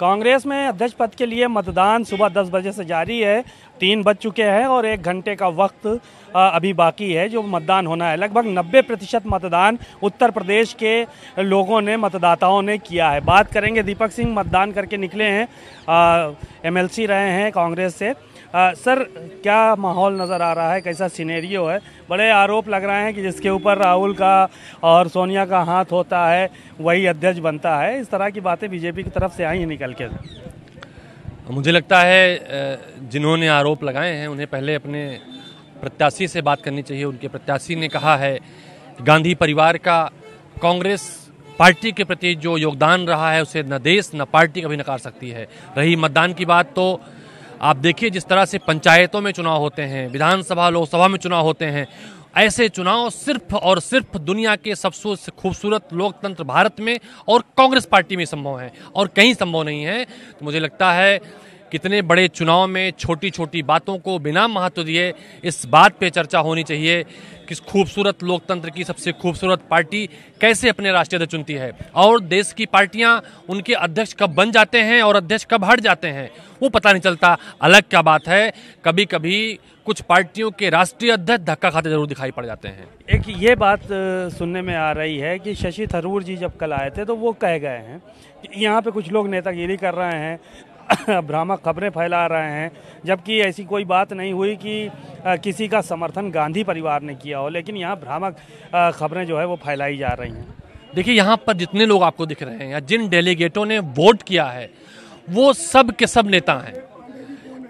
कांग्रेस में अध्यक्ष पद के लिए मतदान सुबह दस बजे से जारी है तीन बज चुके हैं और एक घंटे का वक्त अभी बाकी है जो मतदान होना है लगभग नब्बे प्रतिशत मतदान उत्तर प्रदेश के लोगों ने मतदाताओं ने किया है बात करेंगे दीपक सिंह मतदान करके निकले हैं एमएलसी रहे हैं कांग्रेस से आ, सर क्या माहौल नज़र आ रहा है कैसा सीनेरियो है बड़े आरोप लग रहे हैं कि जिसके ऊपर राहुल का और सोनिया का हाथ होता है वही अध्यक्ष बनता है इस तरह की बातें बीजेपी की तरफ से आई निकल ख्याल क्या था मुझे लगता है जिन्होंने आरोप लगाए हैं उन्हें पहले अपने प्रत्याशी से बात करनी चाहिए उनके प्रत्याशी ने कहा है गांधी परिवार का कांग्रेस पार्टी के प्रति जो योगदान रहा है उसे न देश न पार्टी कभी नकार सकती है रही मतदान की बात तो आप देखिए जिस तरह से पंचायतों में चुनाव होते हैं विधानसभा लोकसभा में चुनाव होते हैं ऐसे चुनाव सिर्फ और सिर्फ दुनिया के सबसे खूबसूरत लोकतंत्र भारत में और कांग्रेस पार्टी में संभव है और कहीं संभव नहीं है तो मुझे लगता है कितने बड़े चुनाव में छोटी छोटी बातों को बिना महत्व दिए इस बात पे चर्चा होनी चाहिए कि खूबसूरत लोकतंत्र की सबसे खूबसूरत पार्टी कैसे अपने राष्ट्रीय अध्यक्ष चुनती है और देश की पार्टियां उनके अध्यक्ष कब बन जाते हैं और अध्यक्ष कब हट जाते हैं वो पता नहीं चलता अलग क्या बात है कभी कभी कुछ पार्टियों के राष्ट्रीय अध्यक्ष धक्का खाते जरूर दिखाई पड़ जाते हैं एक ये बात सुनने में आ रही है कि शशि थरूर जी जब कल आए थे तो वो कह गए हैं कि यहाँ पे कुछ लोग नेतागिरी कर रहे हैं भ्रामक खबरें फैला रहे हैं जबकि ऐसी कोई बात नहीं हुई कि किसी का समर्थन गांधी परिवार ने किया हो लेकिन यहाँ भ्रामक खबरें जो है वो फैलाई जा रही हैं देखिए यहाँ पर जितने लोग आपको दिख रहे हैं या जिन डेलीगेटों ने वोट किया है वो सब के सब नेता हैं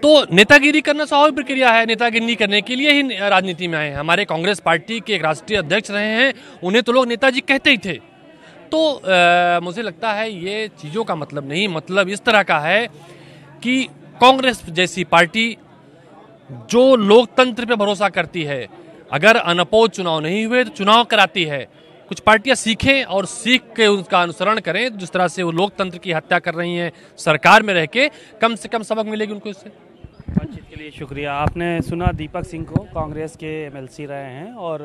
तो नेतागिरी करना स्वाभाविक प्रक्रिया है नेतागिरी करने के लिए ही राजनीति में आए हैं हमारे कांग्रेस पार्टी के एक राष्ट्रीय अध्यक्ष रहे हैं उन्हें तो लोग नेताजी कहते ही थे तो आ, मुझे लगता है ये चीज़ों का मतलब नहीं मतलब इस तरह का है कि कांग्रेस जैसी पार्टी जो लोकतंत्र पे भरोसा करती है अगर अनपोज चुनाव नहीं हुए तो चुनाव कराती है कुछ पार्टियां सीखें और सीख के उसका अनुसरण करें जिस तरह से वो लोकतंत्र की हत्या कर रही हैं सरकार में रह के कम से कम सबक मिलेगी उनको इससे के लिए शुक्रिया आपने सुना दीपक सिंह को कांग्रेस के एमएलसी रहे हैं और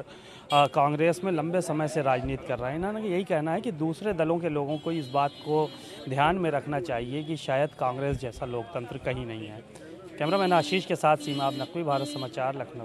कांग्रेस में लंबे समय से राजनीति कर रहे हैं इन्होंने यही कहना है कि दूसरे दलों के लोगों को इस बात को ध्यान में रखना चाहिए कि शायद कांग्रेस जैसा लोकतंत्र कहीं नहीं है कैमरामैन आशीष के साथ सीमा नकवी भारत समाचार लखनऊ